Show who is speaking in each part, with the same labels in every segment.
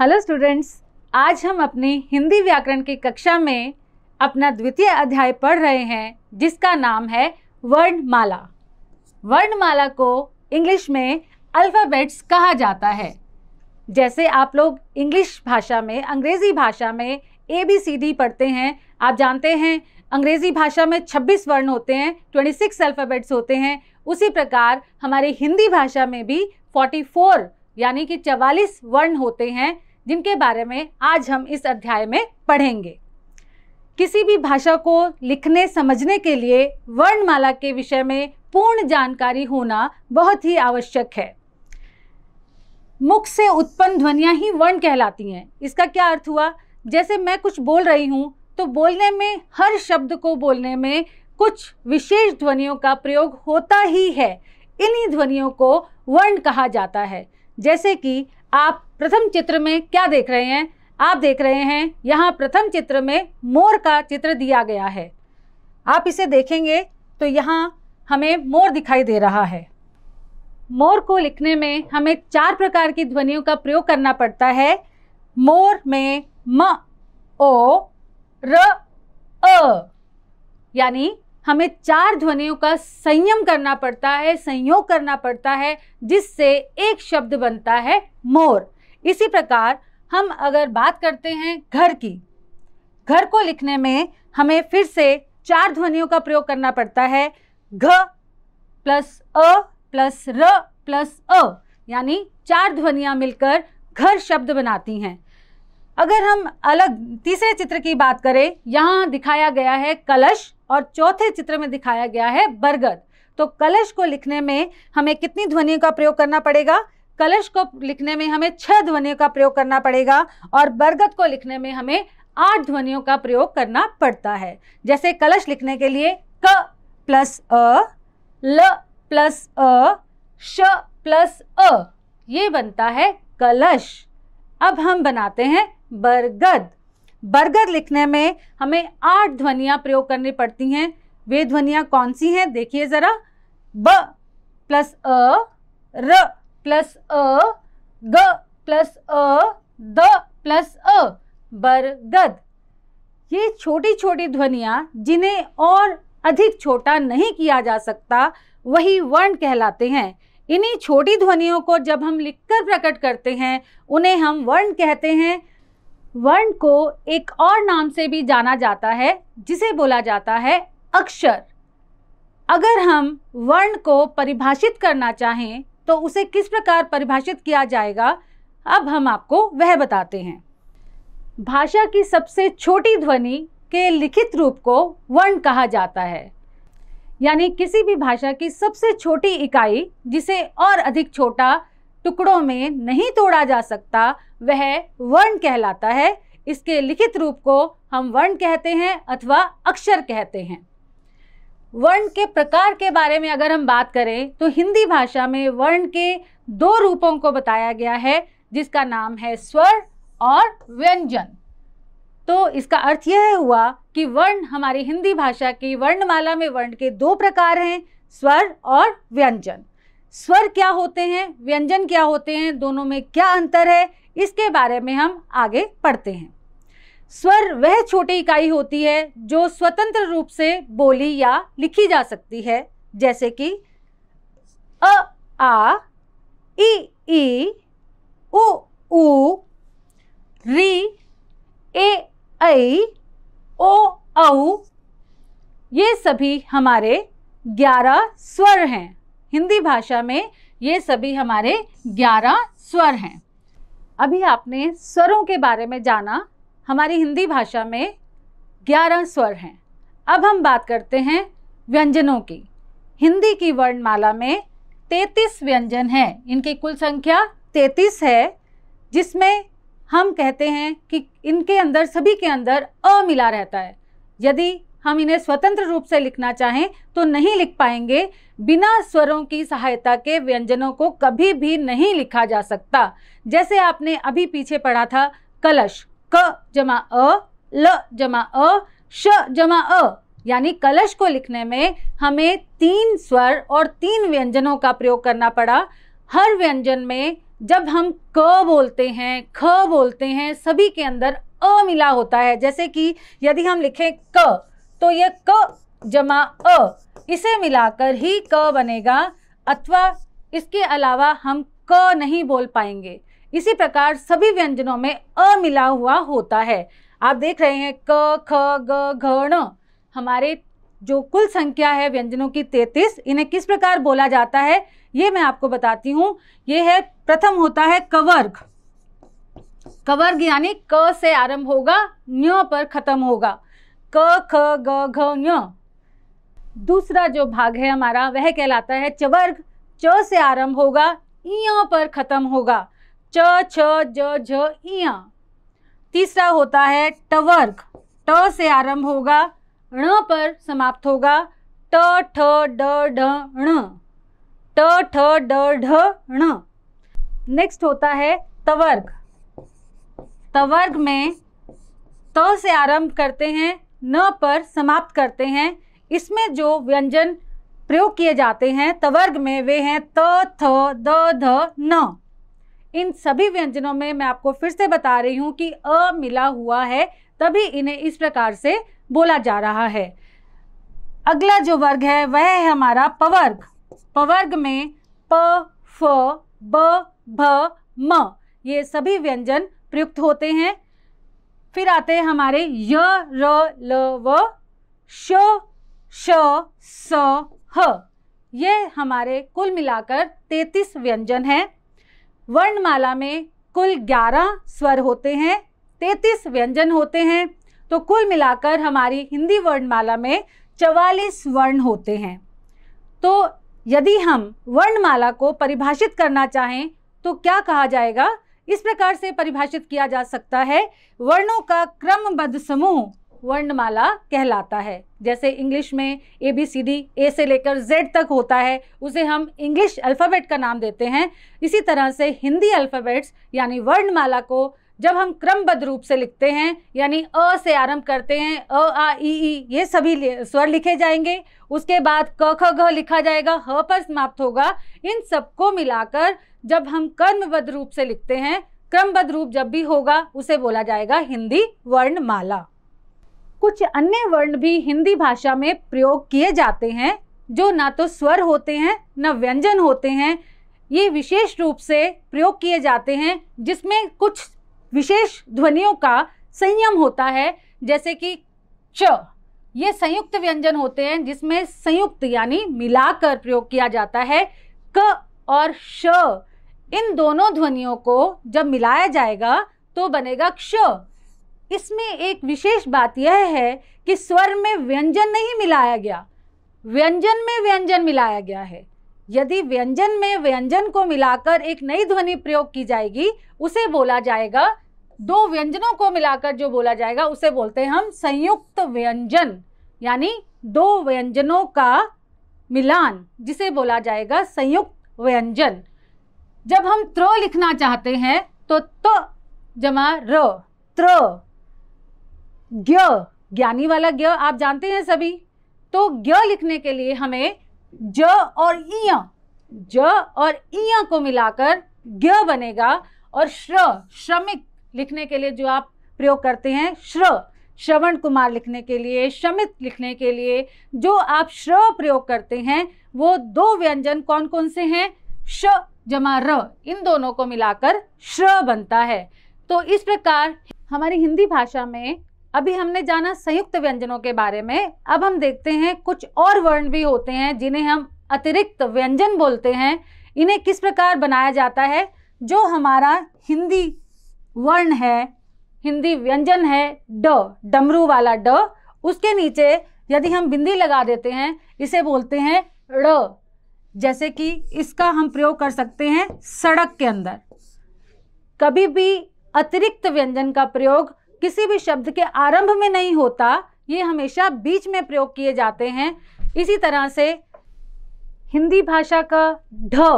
Speaker 1: hello students आज हम अपनी हिंदी व्याकरण की कक्षा में अपना द्वितीय अध्याय पढ़ रहे हैं जिसका नाम है वर्णमाला वर्णमाला को इंग्लिश में अल्फ़ाबेट्स कहा जाता है जैसे आप लोग इंग्लिश भाषा में अंग्रेज़ी भाषा में ए बी सी डी पढ़ते हैं आप जानते हैं अंग्रेज़ी भाषा में 26 वर्ण होते हैं 26 अल्फ़ाबेट्स होते हैं उसी प्रकार हमारी हिंदी भाषा में भी 44 यानी कि 44 वर्ण होते हैं जिनके बारे में आज हम इस अध्याय में पढ़ेंगे किसी भी भाषा को लिखने समझने के लिए वर्णमाला के विषय में पूर्ण जानकारी होना बहुत ही आवश्यक है मुख से उत्पन्न ध्वनियाँ ही वर्ण कहलाती हैं इसका क्या अर्थ हुआ जैसे मैं कुछ बोल रही हूँ तो बोलने में हर शब्द को बोलने में कुछ विशेष ध्वनियों का प्रयोग होता ही है इन्हीं ध्वनियों को वर्ण कहा जाता है जैसे कि आप प्रथम चित्र में क्या देख रहे हैं आप देख रहे हैं यहाँ प्रथम चित्र में मोर का चित्र दिया गया है आप इसे देखेंगे तो यहाँ हमें मोर दिखाई दे रहा है मोर को लिखने में हमें चार प्रकार की ध्वनियों का प्रयोग करना पड़ता है मोर में म ओ र अ यानी हमें चार ध्वनियों का संयम करना पड़ता है संयोग करना पड़ता है जिससे एक शब्द बनता है मोर इसी प्रकार हम अगर बात करते हैं घर की घर को लिखने में हमें फिर से चार ध्वनियों का प्रयोग करना पड़ता है घ प्लस अ प्लस र प्लस अ यानी चार ध्वनियाँ मिलकर घर शब्द बनाती हैं अगर हम अलग तीसरे चित्र की बात करें यहाँ दिखाया गया है कलश और चौथे चित्र में दिखाया गया है बरगद तो कलश को लिखने में हमें कितनी ध्वनियों का प्रयोग करना पड़ेगा कलश को लिखने में हमें छह ध्वनियों का प्रयोग करना पड़ेगा और बरगद को लिखने में हमें आठ ध्वनियों का प्रयोग करना पड़ता है जैसे कलश लिखने के लिए क प्लस अ ल प्लस अ श प्लस अ ये बनता है कलश अब हम बनाते हैं बरगद बर्गर लिखने में हमें आठ ध्वनिया प्रयोग करनी पड़ती हैं वे ध्वनिया कौन सी हैं देखिए ज़रा ब प्लस अ र प्लस अ ग प्लस अ द प्लस अ बरगद ये छोटी छोटी ध्वनिया जिन्हें और अधिक छोटा नहीं किया जा सकता वही वर्ण कहलाते हैं इन्हीं छोटी ध्वनियों को जब हम लिखकर प्रकट करते हैं उन्हें हम वर्ण कहते हैं वर्ण को एक और नाम से भी जाना जाता है जिसे बोला जाता है अक्षर अगर हम वर्ण को परिभाषित करना चाहें तो उसे किस प्रकार परिभाषित किया जाएगा अब हम आपको वह बताते हैं भाषा की सबसे छोटी ध्वनि के लिखित रूप को वर्ण कहा जाता है यानी किसी भी भाषा की सबसे छोटी इकाई जिसे और अधिक छोटा टुकड़ों में नहीं तोड़ा जा सकता वह वर्ण कहलाता है इसके लिखित रूप को हम वर्ण कहते हैं अथवा अक्षर कहते हैं वर्ण के प्रकार के बारे में अगर हम बात करें तो हिंदी भाषा में वर्ण के दो रूपों को बताया गया है जिसका नाम है स्वर और व्यंजन तो इसका अर्थ यह हुआ कि वर्ण हमारी हिंदी भाषा की वर्णमाला में वर्ण के दो प्रकार हैं स्वर और व्यंजन स्वर क्या होते हैं व्यंजन क्या होते हैं दोनों में क्या अंतर है इसके बारे में हम आगे पढ़ते हैं स्वर वह छोटी इकाई होती है जो स्वतंत्र रूप से बोली या लिखी जा सकती है जैसे कि अ आ ई ई उ ऊ री ए ऐ ओ औ ये सभी हमारे ग्यारह स्वर हैं हिंदी भाषा में ये सभी हमारे ग्यारह स्वर हैं अभी आपने स्वरों के बारे में जाना हमारी हिंदी भाषा में ग्यारह स्वर हैं अब हम बात करते हैं व्यंजनों की हिंदी की वर्णमाला में तैंतीस व्यंजन हैं इनकी कुल संख्या तैंतीस है जिसमें हम कहते हैं कि इनके अंदर सभी के अंदर अ मिला रहता है यदि हम इन्हें स्वतंत्र रूप से लिखना चाहें तो नहीं लिख पाएंगे बिना स्वरों की सहायता के व्यंजनों को कभी भी नहीं लिखा जा सकता जैसे आपने अभी पीछे पढ़ा था कलश क जमा अ ल जमा अ श जमा अ यानी कलश को लिखने में हमें तीन स्वर और तीन व्यंजनों का प्रयोग करना पड़ा हर व्यंजन में जब हम क बोलते हैं ख बोलते हैं सभी के अंदर अ मिला होता है जैसे कि यदि हम लिखें क तो ये क जमा अ इसे मिलाकर ही क बनेगा अथवा इसके अलावा हम क नहीं बोल पाएंगे इसी प्रकार सभी व्यंजनों में अ मिला हुआ होता है आप देख रहे हैं क ख ग घ ण हमारे जो कुल संख्या है व्यंजनों की तैतीस इन्हें किस प्रकार बोला जाता है ये मैं आपको बताती हूँ ये है प्रथम होता है कवर्ग कवर्ग यानी क से आरंभ होगा न्य पर ख़त्म होगा क ख ग घ ङ दूसरा जो भाग है हमारा वह कहलाता है चवर्ग च से आरंभ होगा इया पर ख़त्म होगा च छ ज झ इया तीसरा होता है टवर्ग ट से आरंभ होगा ण पर समाप्त होगा ट ठ ड ढ ण ट ठ ड ढ ण नेक्स्ट होता है तवर्ग तवर्ग में त से आरंभ करते हैं न पर समाप्त करते हैं इसमें जो व्यंजन प्रयोग किए जाते हैं तवर्ग में वे हैं त थ द ध न इन सभी व्यंजनों में मैं आपको फिर से बता रही हूँ कि अ मिला हुआ है तभी इन्हें इस प्रकार से बोला जा रहा है अगला जो वर्ग है वह है हमारा पवर्ग पवर्ग में प फ ब भ म ये सभी व्यंजन प्रयुक्त होते हैं फिर आते हैं हमारे य र ल व श श स ह ये हमारे कुल मिलाकर तैतीस व्यंजन हैं वर्णमाला में कुल ग्यारह स्वर होते हैं तैतीस व्यंजन होते हैं तो कुल मिलाकर हमारी हिंदी वर्णमाला में चवालीस वर्ण होते हैं तो यदि हम वर्णमाला को परिभाषित करना चाहें तो क्या कहा जाएगा इस प्रकार से परिभाषित किया जा सकता है वर्णों का क्रमबद्ध समूह वर्णमाला कहलाता है जैसे इंग्लिश में A B C D A से लेकर जेड तक होता है उसे हम इंग्लिश अल्फ़ाबेट का नाम देते हैं इसी तरह से हिंदी अल्फ़ाबेट्स यानी वर्णमाला को जब हम क्रमबद्ध रूप से लिखते हैं यानी अ से आरंभ करते हैं अ आ ई ई ये सभी स्वर लिखे जाएंगे उसके बाद क ख घ लिखा जाएगा ह पर समाप्त होगा इन सबको मिलाकर जब हम कर्मबद्ध रूप से लिखते हैं क्रमबद्ध रूप जब भी होगा उसे बोला जाएगा हिंदी वर्णमाला कुछ अन्य वर्ण भी हिंदी भाषा में प्रयोग किए जाते हैं जो ना तो स्वर होते हैं न व्यंजन होते हैं ये विशेष रूप से प्रयोग किए जाते हैं जिसमें कुछ विशेष ध्वनियों का संयम होता है जैसे कि च ये संयुक्त व्यंजन होते हैं जिसमें संयुक्त यानी मिलाकर प्रयोग किया जाता है क और श इन दोनों ध्वनियों को जब मिलाया जाएगा तो बनेगा क्ष इसमें एक विशेष बात यह है कि स्वर में व्यंजन नहीं मिलाया गया व्यंजन में व्यंजन मिलाया गया है यदि व्यंजन में व्यंजन को मिलाकर एक नई ध्वनि प्रयोग की जाएगी उसे बोला जाएगा दो व्यंजनों को मिलाकर जो बोला जाएगा उसे बोलते हैं हम संयुक्त व्यंजन यानी दो व्यंजनों का मिलान जिसे बोला जाएगा संयुक्त व्यंजन जब हम त्र लिखना चाहते हैं तो तो जमा र त्र ग्य ज्ञानी वाला ज्ञ आप जानते हैं सभी तो ग्य लिखने के लिए हमें ज और इय ज और इय को मिलाकर ज्ञ बनेगा और श्र श्रमिक लिखने के लिए जो आप प्रयोग करते हैं श्र श्रवण कुमार लिखने के लिए श्रमित लिखने के लिए जो आप श्र प्रयोग करते हैं वो दो व्यंजन कौन कौन से हैं श जमा र इन दोनों को मिलाकर श्र बनता है तो इस प्रकार हमारी हिंदी भाषा में अभी हमने जाना संयुक्त व्यंजनों के बारे में अब हम देखते हैं कुछ और वर्ण भी होते हैं जिन्हें हम अतिरिक्त व्यंजन बोलते हैं इन्हें किस प्रकार बनाया जाता है जो हमारा हिंदी वर्ण है हिंदी व्यंजन है ड डमरू वाला ड उसके नीचे यदि हम बिंदी लगा देते हैं इसे बोलते हैं ड़ जैसे कि इसका हम प्रयोग कर सकते हैं सड़क के अंदर कभी भी अतिरिक्त व्यंजन का प्रयोग किसी भी शब्द के आरंभ में नहीं होता ये हमेशा बीच में प्रयोग किए जाते हैं इसी तरह से हिंदी भाषा का ढ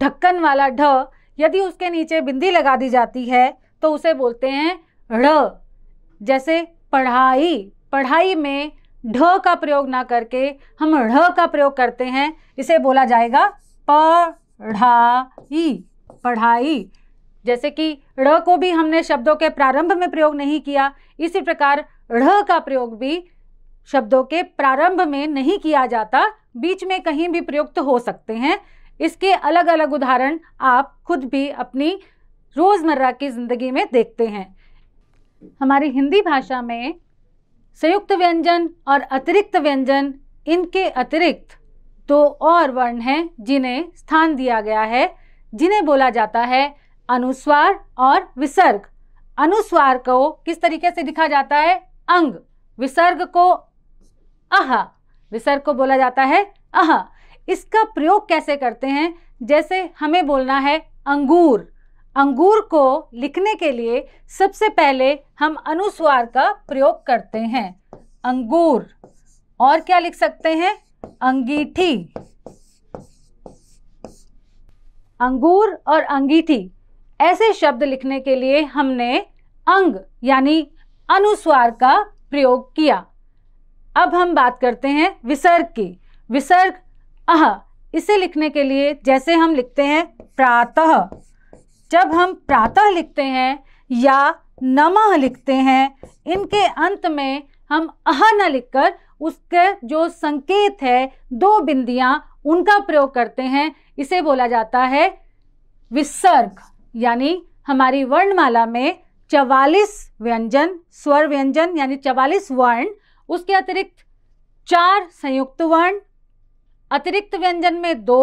Speaker 1: ढक्कन वाला ढ यदि उसके नीचे बिंदी लगा दी जाती है तो उसे बोलते हैं ढ जैसे पढ़ाई पढ़ाई में ढ का प्रयोग ना करके हम ढ का प्रयोग करते हैं इसे बोला जाएगा पढ़ाई पढ़ाई जैसे कि ढ को भी हमने शब्दों के प्रारंभ में प्रयोग नहीं किया इसी प्रकार ढ का प्रयोग भी शब्दों के प्रारंभ में नहीं किया जाता बीच में कहीं भी प्रयुक्त हो सकते हैं इसके अलग अलग उदाहरण आप खुद भी अपनी रोज़मर्रा की ज़िंदगी में देखते हैं हमारी हिंदी भाषा में संयुक्त व्यंजन और अतिरिक्त व्यंजन इनके अतिरिक्त दो और वर्ण हैं जिन्हें स्थान दिया गया है जिन्हें बोला जाता है अनुस्वार और विसर्ग अनुस्वार को किस तरीके से लिखा जाता है अंग विसर्ग को अह विसर्ग को बोला जाता है अह इसका प्रयोग कैसे करते हैं जैसे हमें बोलना है अंगूर अंगूर को लिखने के लिए सबसे पहले हम अनुस्वार का प्रयोग करते हैं अंगूर और क्या लिख सकते हैं अंगीठी अंगूर और अंगीठी ऐसे शब्द लिखने के लिए हमने अंग यानी अनुस्वार का प्रयोग किया अब हम बात करते हैं विसर्ग की विसर्ग अह इसे लिखने के लिए जैसे हम लिखते हैं प्रातः जब हम प्रातः लिखते हैं या नमः लिखते हैं इनके अंत में हम अह न लिखकर उसके जो संकेत है दो बिंदियां उनका प्रयोग करते हैं इसे बोला जाता है विसर्ग यानी हमारी वर्णमाला में चवालीस व्यंजन स्वर व्यंजन यानी चवालीस वर्ण उसके अतिरिक्त चार संयुक्त वर्ण अतिरिक्त व्यंजन में दो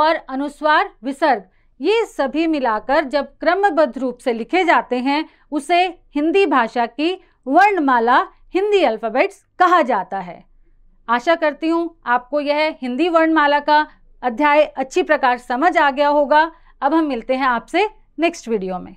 Speaker 1: और अनुस्वार विसर्ग ये सभी मिलाकर जब क्रमबद्ध रूप से लिखे जाते हैं उसे हिंदी भाषा की वर्णमाला हिंदी अल्फ़ाबेट्स कहा जाता है आशा करती हूँ आपको यह हिंदी वर्णमाला का अध्याय अच्छी प्रकार समझ आ गया होगा अब हम मिलते हैं आपसे नेक्स्ट वीडियो में